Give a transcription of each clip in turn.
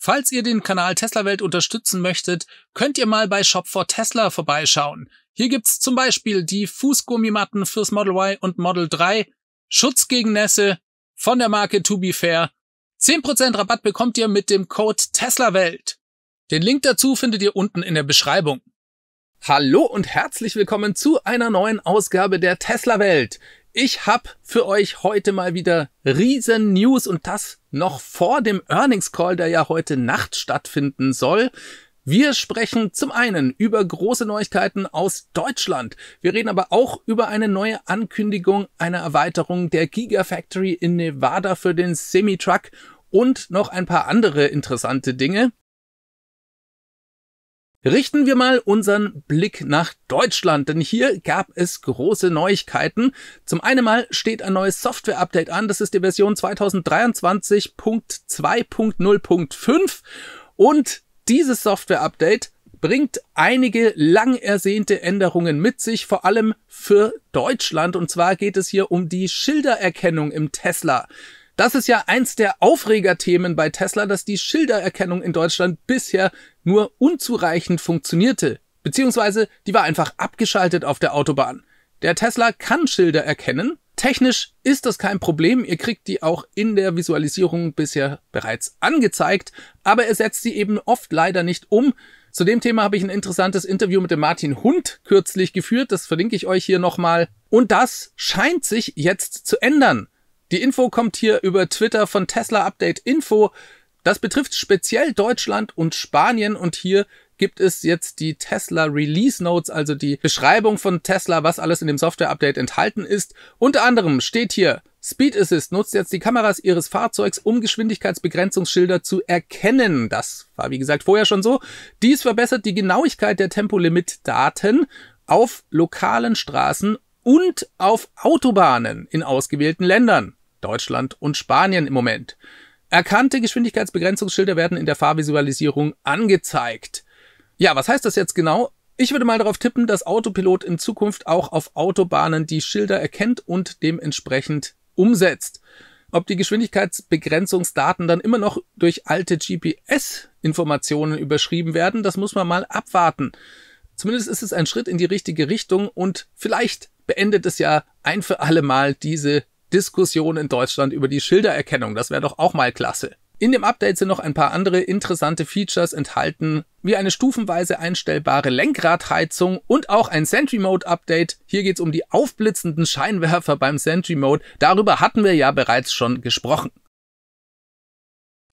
Falls ihr den Kanal Tesla Welt unterstützen möchtet, könnt ihr mal bei Shop for Tesla vorbeischauen. Hier gibt's zum Beispiel die Fußgummimatten fürs Model Y und Model 3, Schutz gegen Nässe von der Marke To Be Fair. 10% Rabatt bekommt ihr mit dem Code Tesla Welt. Den Link dazu findet ihr unten in der Beschreibung. Hallo und herzlich willkommen zu einer neuen Ausgabe der Tesla Welt. Ich hab für euch heute mal wieder riesen News und das noch vor dem Earnings Call, der ja heute Nacht stattfinden soll. Wir sprechen zum einen über große Neuigkeiten aus Deutschland. Wir reden aber auch über eine neue Ankündigung einer Erweiterung der Gigafactory in Nevada für den Semi-Truck und noch ein paar andere interessante Dinge. Richten wir mal unseren Blick nach Deutschland, denn hier gab es große Neuigkeiten. Zum einen mal steht ein neues Software-Update an, das ist die Version 2023.2.0.5 und dieses Software-Update bringt einige lang ersehnte Änderungen mit sich, vor allem für Deutschland. Und zwar geht es hier um die Schildererkennung im Tesla. Das ist ja eins der Aufregerthemen bei Tesla, dass die Schildererkennung in Deutschland bisher nur unzureichend funktionierte. Beziehungsweise die war einfach abgeschaltet auf der Autobahn. Der Tesla kann Schilder erkennen. Technisch ist das kein Problem. Ihr kriegt die auch in der Visualisierung bisher bereits angezeigt. Aber er setzt sie eben oft leider nicht um. Zu dem Thema habe ich ein interessantes Interview mit dem Martin Hund kürzlich geführt. Das verlinke ich euch hier nochmal. Und das scheint sich jetzt zu ändern. Die Info kommt hier über Twitter von Tesla Update Info. Das betrifft speziell Deutschland und Spanien und hier gibt es jetzt die Tesla Release Notes, also die Beschreibung von Tesla, was alles in dem Software-Update enthalten ist. Unter anderem steht hier, Speed Assist nutzt jetzt die Kameras ihres Fahrzeugs, um Geschwindigkeitsbegrenzungsschilder zu erkennen. Das war, wie gesagt, vorher schon so. Dies verbessert die Genauigkeit der Tempolimitdaten auf lokalen Straßen und auf Autobahnen in ausgewählten Ländern. Deutschland und Spanien im Moment. Erkannte Geschwindigkeitsbegrenzungsschilder werden in der Fahrvisualisierung angezeigt. Ja, was heißt das jetzt genau? Ich würde mal darauf tippen, dass Autopilot in Zukunft auch auf Autobahnen die Schilder erkennt und dementsprechend umsetzt. Ob die Geschwindigkeitsbegrenzungsdaten dann immer noch durch alte GPS-Informationen überschrieben werden, das muss man mal abwarten. Zumindest ist es ein Schritt in die richtige Richtung und vielleicht beendet es ja ein für alle Mal diese Diskussion in Deutschland über die Schildererkennung. Das wäre doch auch mal klasse. In dem Update sind noch ein paar andere interessante Features enthalten, wie eine stufenweise einstellbare Lenkradheizung und auch ein Sentry Mode Update. Hier geht es um die aufblitzenden Scheinwerfer beim Sentry Mode. Darüber hatten wir ja bereits schon gesprochen.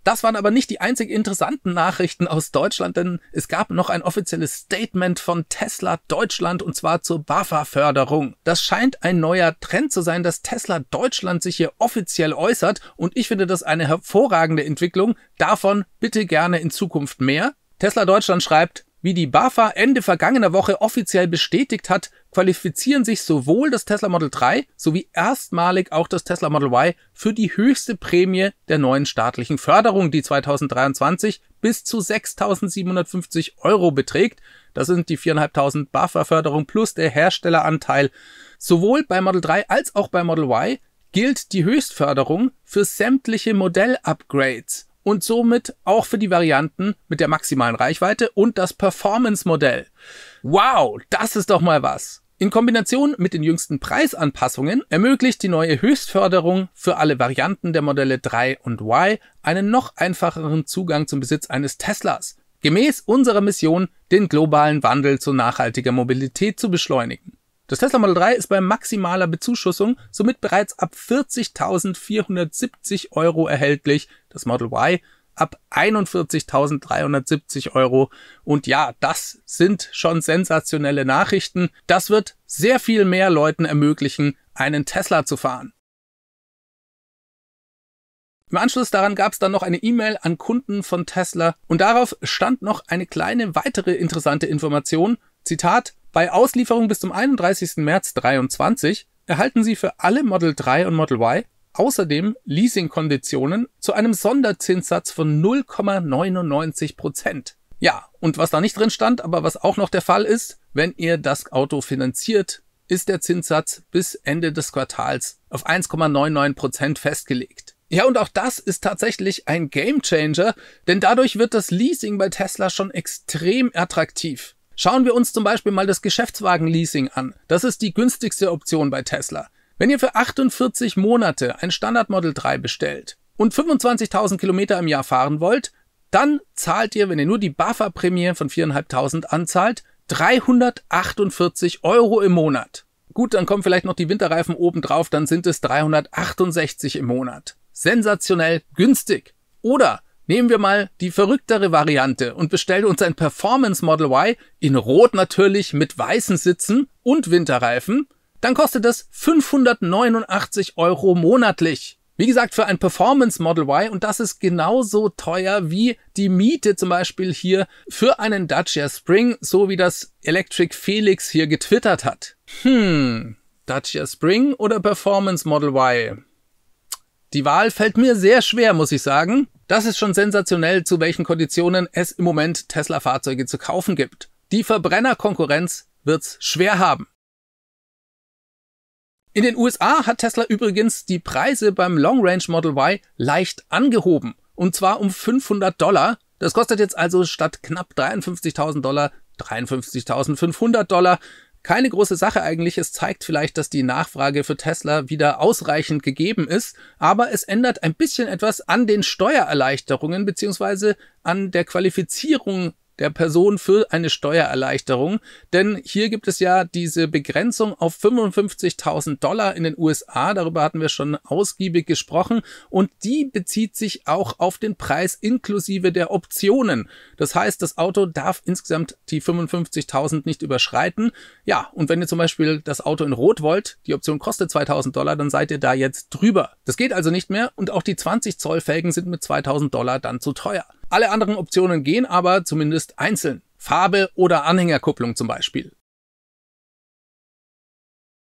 Das waren aber nicht die einzig interessanten Nachrichten aus Deutschland, denn es gab noch ein offizielles Statement von Tesla Deutschland und zwar zur BAFA-Förderung. Das scheint ein neuer Trend zu sein, dass Tesla Deutschland sich hier offiziell äußert und ich finde das eine hervorragende Entwicklung. Davon bitte gerne in Zukunft mehr. Tesla Deutschland schreibt, wie die BAFA Ende vergangener Woche offiziell bestätigt hat, qualifizieren sich sowohl das Tesla Model 3 sowie erstmalig auch das Tesla Model Y für die höchste Prämie der neuen staatlichen Förderung, die 2023 bis zu 6.750 Euro beträgt. Das sind die 4.500 BAFA-Förderung plus der Herstelleranteil. Sowohl bei Model 3 als auch bei Model Y gilt die Höchstförderung für sämtliche Modellupgrades und somit auch für die Varianten mit der maximalen Reichweite und das Performance-Modell. Wow, das ist doch mal was. In Kombination mit den jüngsten Preisanpassungen ermöglicht die neue Höchstförderung für alle Varianten der Modelle 3 und Y einen noch einfacheren Zugang zum Besitz eines Teslas, gemäß unserer Mission, den globalen Wandel zu nachhaltiger Mobilität zu beschleunigen. Das Tesla Model 3 ist bei maximaler Bezuschussung somit bereits ab 40.470 Euro erhältlich, das Model Y ab 41.370 Euro. Und ja, das sind schon sensationelle Nachrichten. Das wird sehr viel mehr Leuten ermöglichen, einen Tesla zu fahren. Im Anschluss daran gab es dann noch eine E-Mail an Kunden von Tesla und darauf stand noch eine kleine weitere interessante Information. Zitat, bei Auslieferung bis zum 31. März 2023 erhalten Sie für alle Model 3 und Model Y außerdem Leasingkonditionen zu einem Sonderzinssatz von 0,99 Prozent. Ja, und was da nicht drin stand, aber was auch noch der Fall ist, wenn ihr das Auto finanziert, ist der Zinssatz bis Ende des Quartals auf 1,99 Prozent festgelegt. Ja, und auch das ist tatsächlich ein Gamechanger, denn dadurch wird das Leasing bei Tesla schon extrem attraktiv. Schauen wir uns zum Beispiel mal das Geschäftswagen-Leasing an. Das ist die günstigste Option bei Tesla. Wenn ihr für 48 Monate ein Standard Model 3 bestellt und 25.000 Kilometer im Jahr fahren wollt, dann zahlt ihr, wenn ihr nur die buffer prämie von 4.500 anzahlt, 348 Euro im Monat. Gut, dann kommen vielleicht noch die Winterreifen oben drauf, dann sind es 368 im Monat. Sensationell günstig. Oder Nehmen wir mal die verrücktere Variante und bestellen uns ein Performance Model Y in Rot natürlich mit weißen Sitzen und Winterreifen, dann kostet das 589 Euro monatlich. Wie gesagt, für ein Performance Model Y und das ist genauso teuer wie die Miete zum Beispiel hier für einen Dacia Spring, so wie das Electric Felix hier getwittert hat. Hm, Dacia Spring oder Performance Model Y? Die Wahl fällt mir sehr schwer, muss ich sagen. Das ist schon sensationell, zu welchen Konditionen es im Moment Tesla-Fahrzeuge zu kaufen gibt. Die Verbrennerkonkurrenz wird's schwer haben. In den USA hat Tesla übrigens die Preise beim Long Range Model Y leicht angehoben. Und zwar um 500 Dollar. Das kostet jetzt also statt knapp 53.000 Dollar 53.500 Dollar keine große Sache eigentlich. Es zeigt vielleicht, dass die Nachfrage für Tesla wieder ausreichend gegeben ist, aber es ändert ein bisschen etwas an den Steuererleichterungen bzw. an der Qualifizierung der Person für eine Steuererleichterung, denn hier gibt es ja diese Begrenzung auf 55.000 Dollar in den USA, darüber hatten wir schon ausgiebig gesprochen, und die bezieht sich auch auf den Preis inklusive der Optionen. Das heißt, das Auto darf insgesamt die 55.000 nicht überschreiten. Ja, und wenn ihr zum Beispiel das Auto in Rot wollt, die Option kostet 2.000 Dollar, dann seid ihr da jetzt drüber. Das geht also nicht mehr und auch die 20 Zoll Felgen sind mit 2.000 Dollar dann zu teuer. Alle anderen Optionen gehen aber zumindest einzeln. Farbe oder Anhängerkupplung zum Beispiel.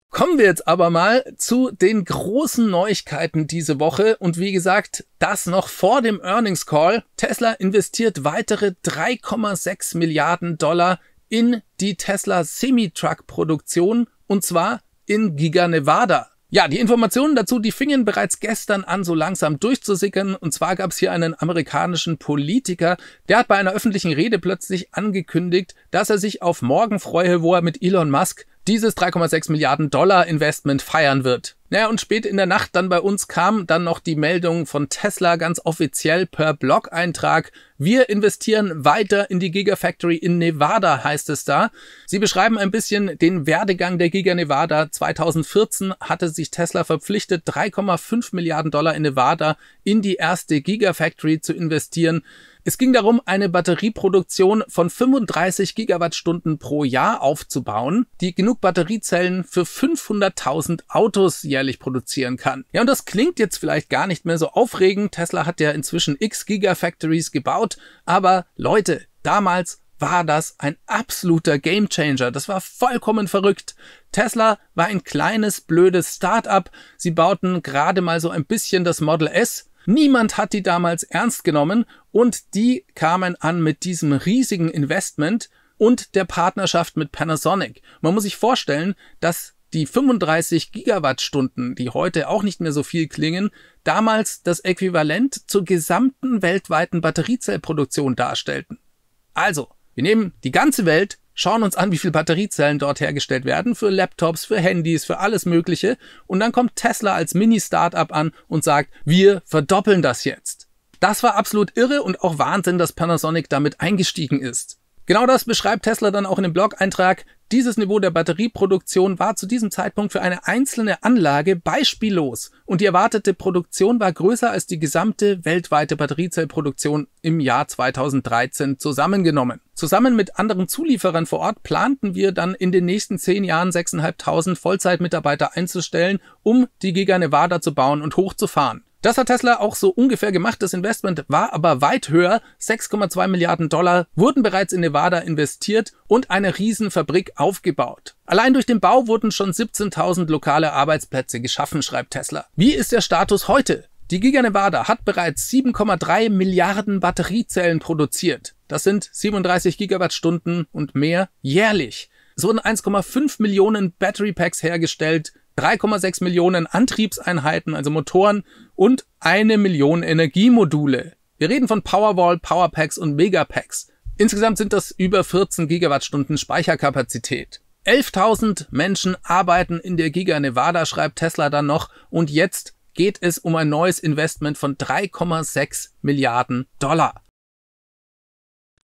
Kommen wir jetzt aber mal zu den großen Neuigkeiten diese Woche und wie gesagt, das noch vor dem Earnings Call. Tesla investiert weitere 3,6 Milliarden Dollar in die Tesla Semi-Truck-Produktion und zwar in Giga Nevada. Ja, die Informationen dazu, die fingen bereits gestern an, so langsam durchzusickern. Und zwar gab es hier einen amerikanischen Politiker, der hat bei einer öffentlichen Rede plötzlich angekündigt, dass er sich auf morgen freue, wo er mit Elon Musk dieses 3,6 Milliarden Dollar Investment feiern wird. Naja, und spät in der Nacht dann bei uns kam dann noch die Meldung von Tesla ganz offiziell per Blog-Eintrag. Wir investieren weiter in die Gigafactory in Nevada, heißt es da. Sie beschreiben ein bisschen den Werdegang der Giga Nevada. 2014 hatte sich Tesla verpflichtet, 3,5 Milliarden Dollar in Nevada in die erste Gigafactory zu investieren. Es ging darum, eine Batterieproduktion von 35 Gigawattstunden pro Jahr aufzubauen, die genug Batteriezellen für 500.000 Autos jährlich produzieren kann. Ja, und das klingt jetzt vielleicht gar nicht mehr so aufregend. Tesla hat ja inzwischen x Gigafactories gebaut, aber Leute, damals war das ein absoluter Gamechanger. Das war vollkommen verrückt. Tesla war ein kleines, blödes Start-up. Sie bauten gerade mal so ein bisschen das Model S Niemand hat die damals ernst genommen und die kamen an mit diesem riesigen Investment und der Partnerschaft mit Panasonic. Man muss sich vorstellen, dass die 35 Gigawattstunden, die heute auch nicht mehr so viel klingen, damals das Äquivalent zur gesamten weltweiten Batteriezellproduktion darstellten. Also, wir nehmen die ganze Welt schauen uns an, wie viel Batteriezellen dort hergestellt werden für Laptops, für Handys, für alles Mögliche. Und dann kommt Tesla als Mini-Startup an und sagt, wir verdoppeln das jetzt. Das war absolut irre und auch Wahnsinn, dass Panasonic damit eingestiegen ist. Genau das beschreibt Tesla dann auch in dem Blog-Eintrag. Dieses Niveau der Batterieproduktion war zu diesem Zeitpunkt für eine einzelne Anlage beispiellos und die erwartete Produktion war größer als die gesamte weltweite Batteriezellproduktion im Jahr 2013 zusammengenommen. Zusammen mit anderen Zulieferern vor Ort planten wir dann in den nächsten zehn Jahren 6.500 Vollzeitmitarbeiter einzustellen, um die Giga Nevada zu bauen und hochzufahren. Das hat Tesla auch so ungefähr gemacht. Das Investment war aber weit höher. 6,2 Milliarden Dollar wurden bereits in Nevada investiert und eine Riesenfabrik aufgebaut. Allein durch den Bau wurden schon 17.000 lokale Arbeitsplätze geschaffen, schreibt Tesla. Wie ist der Status heute? Die Giga Nevada hat bereits 7,3 Milliarden Batteriezellen produziert. Das sind 37 Gigawattstunden und mehr jährlich. Es wurden 1,5 Millionen Battery Packs hergestellt. 3,6 Millionen Antriebseinheiten, also Motoren und eine Million Energiemodule. Wir reden von Powerwall, Powerpacks und Megapacks. Insgesamt sind das über 14 Gigawattstunden Speicherkapazität. 11.000 Menschen arbeiten in der Giga Nevada, schreibt Tesla dann noch, und jetzt geht es um ein neues Investment von 3,6 Milliarden Dollar.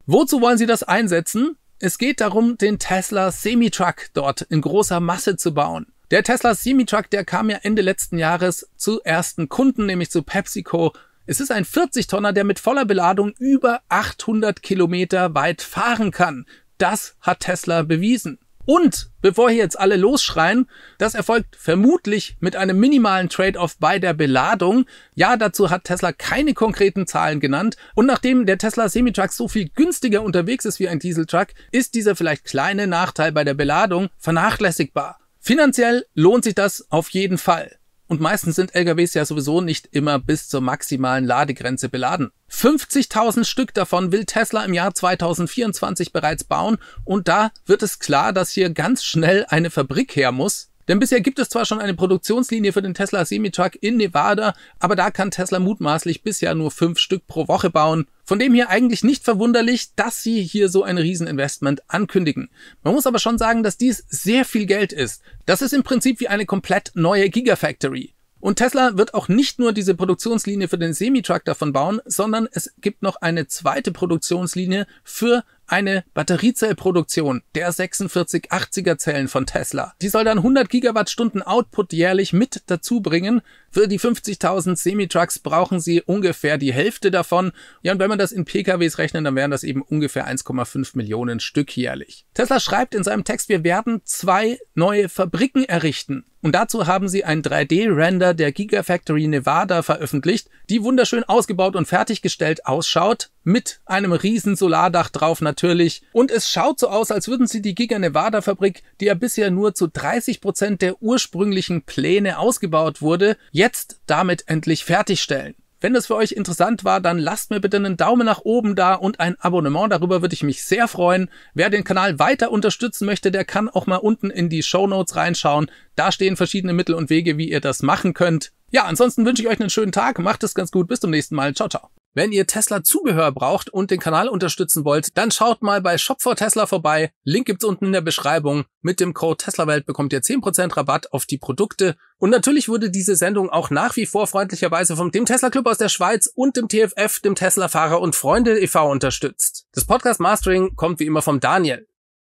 Wozu wollen Sie das einsetzen? Es geht darum, den Tesla Semitruck dort in großer Masse zu bauen. Der Tesla Semi-Truck, der kam ja Ende letzten Jahres zu ersten Kunden, nämlich zu PepsiCo. Es ist ein 40-Tonner, der mit voller Beladung über 800 Kilometer weit fahren kann. Das hat Tesla bewiesen. Und bevor hier jetzt alle losschreien, das erfolgt vermutlich mit einem minimalen Trade-off bei der Beladung. Ja, dazu hat Tesla keine konkreten Zahlen genannt. Und nachdem der Tesla Semitruck so viel günstiger unterwegs ist wie ein Dieseltruck, ist dieser vielleicht kleine Nachteil bei der Beladung vernachlässigbar. Finanziell lohnt sich das auf jeden Fall. Und meistens sind LKWs ja sowieso nicht immer bis zur maximalen Ladegrenze beladen. 50.000 Stück davon will Tesla im Jahr 2024 bereits bauen und da wird es klar, dass hier ganz schnell eine Fabrik her muss, denn bisher gibt es zwar schon eine Produktionslinie für den Tesla Semitruck in Nevada, aber da kann Tesla mutmaßlich bisher nur fünf Stück pro Woche bauen. Von dem hier eigentlich nicht verwunderlich, dass sie hier so ein Rieseninvestment ankündigen. Man muss aber schon sagen, dass dies sehr viel Geld ist. Das ist im Prinzip wie eine komplett neue Gigafactory. Und Tesla wird auch nicht nur diese Produktionslinie für den Semitruck davon bauen, sondern es gibt noch eine zweite Produktionslinie für eine Batteriezellproduktion der 4680er Zellen von Tesla. Die soll dann 100 Gigawattstunden Output jährlich mit dazu bringen. Für die 50.000 Semitrucks brauchen sie ungefähr die Hälfte davon. Ja, und wenn man das in PKWs rechnet, dann wären das eben ungefähr 1,5 Millionen Stück jährlich. Tesla schreibt in seinem Text, wir werden zwei neue Fabriken errichten. Und dazu haben sie einen 3D-Render der Gigafactory Nevada veröffentlicht, die wunderschön ausgebaut und fertiggestellt ausschaut mit einem riesen Solardach drauf natürlich. Und es schaut so aus, als würden sie die Giga Nevada Fabrik, die ja bisher nur zu 30 Prozent der ursprünglichen Pläne ausgebaut wurde, jetzt damit endlich fertigstellen. Wenn das für euch interessant war, dann lasst mir bitte einen Daumen nach oben da und ein Abonnement. Darüber würde ich mich sehr freuen. Wer den Kanal weiter unterstützen möchte, der kann auch mal unten in die Show Notes reinschauen. Da stehen verschiedene Mittel und Wege, wie ihr das machen könnt. Ja, ansonsten wünsche ich euch einen schönen Tag. Macht es ganz gut. Bis zum nächsten Mal. Ciao, ciao. Wenn ihr Tesla Zubehör braucht und den Kanal unterstützen wollt, dann schaut mal bei Shop for Tesla vorbei. Link gibt's unten in der Beschreibung. Mit dem Code TeslaWelt bekommt ihr 10% Rabatt auf die Produkte. Und natürlich wurde diese Sendung auch nach wie vor freundlicherweise vom dem Tesla Club aus der Schweiz und dem TFF, dem Tesla Fahrer und Freunde e.V. unterstützt. Das Podcast Mastering kommt wie immer vom Daniel.